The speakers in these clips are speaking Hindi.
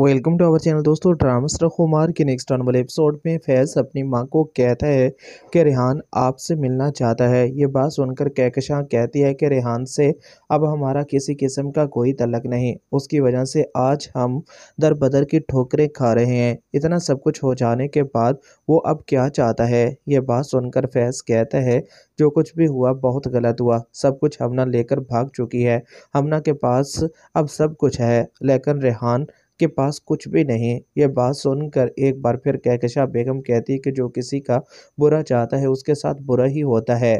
वेलकम टू आवर चैनल दोस्तों ड्रामस्टर कुमार के नेक्स्ट आने वाले एपिसोड में फैज़ अपनी माँ को कहता है कि रेहान आपसे मिलना चाहता है ये बात सुनकर कहकशां कहती है कि रेहान से अब हमारा किसी किस्म का कोई तलक नहीं उसकी वजह से आज हम दर बदर की ठोकरें खा रहे हैं इतना सब कुछ हो जाने के बाद वो अब क्या चाहता है ये बात सुनकर फैज़ कहता है जो कुछ भी हुआ बहुत गलत हुआ सब कुछ हमना लेकर भाग चुकी है हमना के पास अब सब कुछ है लेकिन रेहान के पास कुछ भी नहीं ये बात सुनकर एक बार फिर कहकशा बेगम कहती कि जो किसी का बुरा चाहता है उसके साथ बुरा ही होता है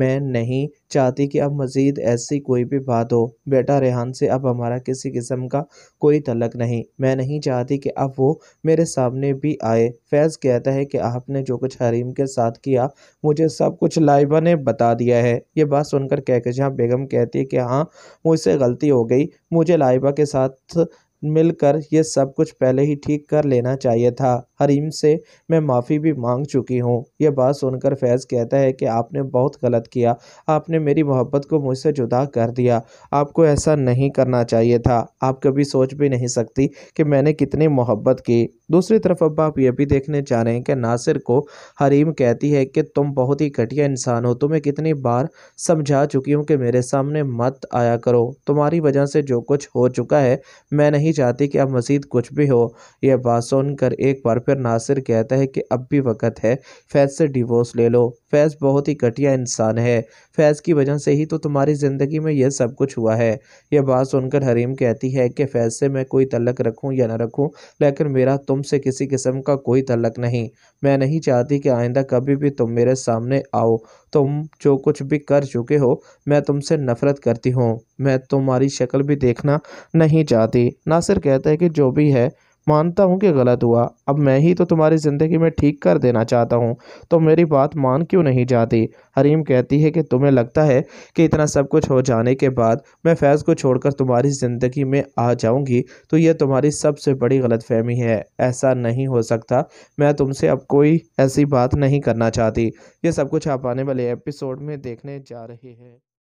मैं नहीं चाहती कि अब मज़ीद ऐसी कोई भी बात हो बेटा रेहान से अब हमारा किसी किस्म का कोई तलक नहीं मैं नहीं चाहती कि अब वो मेरे सामने भी आए फैज़ कहता है कि आपने जो कुछ हरीम के साथ किया मुझे सब कुछ लाइबा ने बता दिया है ये बात सुनकर कहकशा बेगम कहती है कि हाँ मुझसे गलती हो गई मुझे लाइबा के साथ मिलकर ये सब कुछ पहले ही ठीक कर लेना चाहिए था हरीम से मैं माफ़ी भी मांग चुकी हूँ यह बात सुनकर फैज़ कहता है कि आपने बहुत गलत किया आपने मेरी मोहब्बत को मुझसे जुदा कर दिया आपको ऐसा नहीं करना चाहिए था आप कभी सोच भी नहीं सकती कि मैंने कितनी मोहब्बत की दूसरी तरफ अब आप ये भी देखने चाह रहे हैं कि नासिर को हरीम कहती है कि तुम बहुत ही घटिया इंसान हो तुम्हें कितनी बार समझा चुकी हूँ कि मेरे सामने मत आया करो तुम्हारी वजह से जो कुछ हो चुका है मैं नहीं चाहती कि अब मजीद कुछ भी हो यह बात सुनकर एक बार फिर नासिर कहता है कि अब भी वक्त है फैज़ से डिवोर्स ले लो फैज़ बहुत ही घटिया इंसान है फैज़ की वजह से ही तो तुम्हारी ज़िंदगी में यह सब कुछ हुआ है यह बात सुनकर हरीम कहती है कि फैज़ से मैं कोई तलक रखूँ या ना रखूँ लेकिन मेरा तो तुमसे किसी किस्म का कोई तलक नहीं मैं नहीं चाहती कि आइंदा कभी भी तुम मेरे सामने आओ तुम जो कुछ भी कर चुके हो मैं तुमसे नफ़रत करती हूँ मैं तुम्हारी शक्ल भी देखना नहीं चाहती नासिर कहता है कि जो भी है मानता हूँ कि गलत हुआ अब मैं ही तो तुम्हारी ज़िंदगी में ठीक कर देना चाहता हूँ तो मेरी बात मान क्यों नहीं जाती हरीम कहती है कि तुम्हें लगता है कि इतना सब कुछ हो जाने के बाद मैं फैज़ को छोड़कर तुम्हारी ज़िंदगी में आ जाऊँगी तो यह तुम्हारी सबसे बड़ी गलतफहमी है ऐसा नहीं हो सकता मैं तुमसे अब कोई ऐसी बात नहीं करना चाहती ये सब कुछ आप आने वाले एपिसोड में देखने जा रहे हैं